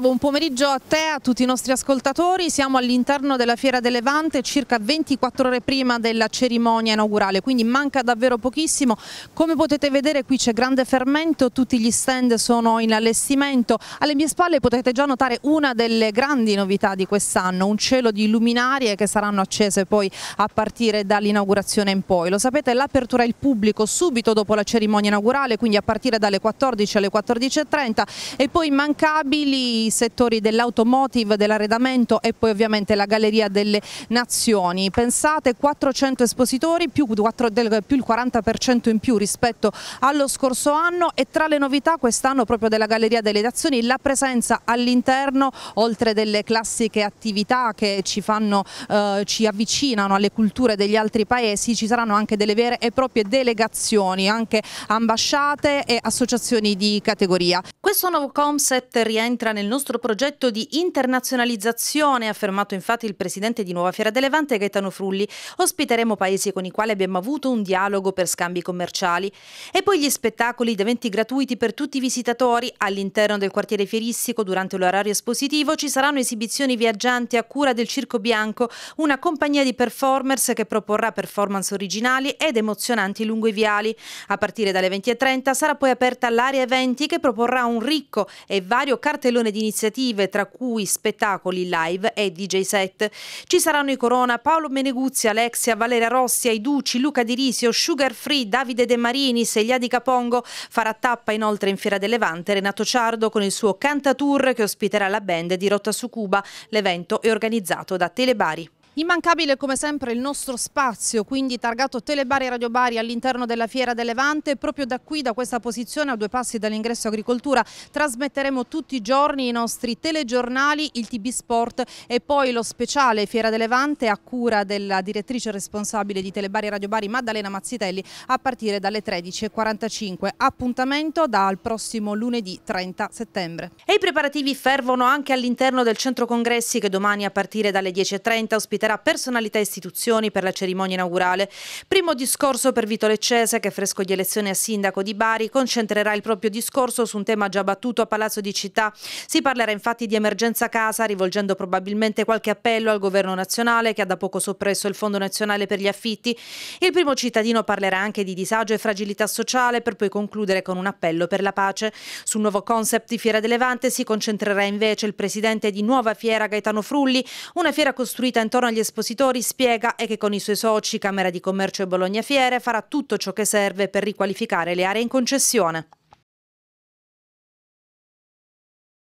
Buon pomeriggio a te, e a tutti i nostri ascoltatori, siamo all'interno della Fiera del Levante circa 24 ore prima della cerimonia inaugurale, quindi manca davvero pochissimo, come potete vedere qui c'è grande fermento, tutti gli stand sono in allestimento, alle mie spalle potete già notare una delle grandi novità di quest'anno, un cielo di luminarie che saranno accese poi a partire dall'inaugurazione in poi, lo sapete l'apertura al pubblico subito dopo la cerimonia inaugurale, quindi a partire dalle 14 alle 14.30 e poi immancabili settori dell'automotive, dell'arredamento e poi ovviamente la Galleria delle Nazioni. Pensate 400 espositori più, del, più il 40% in più rispetto allo scorso anno e tra le novità quest'anno proprio della Galleria delle Nazioni la presenza all'interno oltre delle classiche attività che ci, fanno, eh, ci avvicinano alle culture degli altri paesi ci saranno anche delle vere e proprie delegazioni, anche ambasciate e associazioni di categoria. Questo nuovo concept rientra nel nostro progetto di internazionalizzazione, ha affermato infatti il presidente di Nuova Fiera del Levante Gaetano Frulli. Ospiteremo paesi con i quali abbiamo avuto un dialogo per scambi commerciali. E poi gli spettacoli ed eventi gratuiti per tutti i visitatori. All'interno del quartiere fieristico, durante l'orario espositivo, ci saranno esibizioni viaggianti a cura del Circo Bianco, una compagnia di performers che proporrà performance originali ed emozionanti lungo i viali. A partire dalle 20.30 sarà poi aperta l'area eventi che proporrà un un ricco e vario cartellone di iniziative tra cui spettacoli live e DJ set. Ci saranno i Corona, Paolo Meneguzzi, Alexia, Valeria Rossi, Aiduci, Luca Di Risio, Sugar Free, Davide De Marini, Seglia di Capongo. Farà tappa inoltre in Fiera del Levante Renato Ciardo con il suo Cantatour che ospiterà la band di Rotta su Cuba. L'evento è organizzato da Telebari. Immancabile come sempre il nostro spazio, quindi targato Telebari e Radio Bari all'interno della Fiera del Levante. Proprio da qui, da questa posizione, a due passi dall'ingresso agricoltura, trasmetteremo tutti i giorni i nostri telegiornali, il TB Sport e poi lo speciale Fiera del Levante a cura della direttrice responsabile di Telebari e Radio Bari, Maddalena Mazzitelli, a partire dalle 13.45. Appuntamento dal prossimo lunedì 30 settembre. E i preparativi fervono anche all'interno del centro congressi che domani a partire dalle 10.30 ospiterà ospiterà personalità e istituzioni per la cerimonia inaugurale. Primo discorso per Vito Leccese, che fresco di elezione a sindaco di Bari, concentrerà il proprio discorso su un tema già battuto a Palazzo di Città. Si parlerà infatti di emergenza casa, rivolgendo probabilmente qualche appello al governo nazionale che ha da poco soppresso il Fondo Nazionale per gli Affitti. Il primo cittadino parlerà anche di disagio e fragilità sociale per poi concludere con un appello per la pace. Sul nuovo concept di Fiera del Levante si concentrerà invece il presidente di Nuova Fiera Gaetano Frulli, una fiera costruita intorno agli gli espositori spiega è che con i suoi soci Camera di Commercio e Bologna Fiere farà tutto ciò che serve per riqualificare le aree in concessione.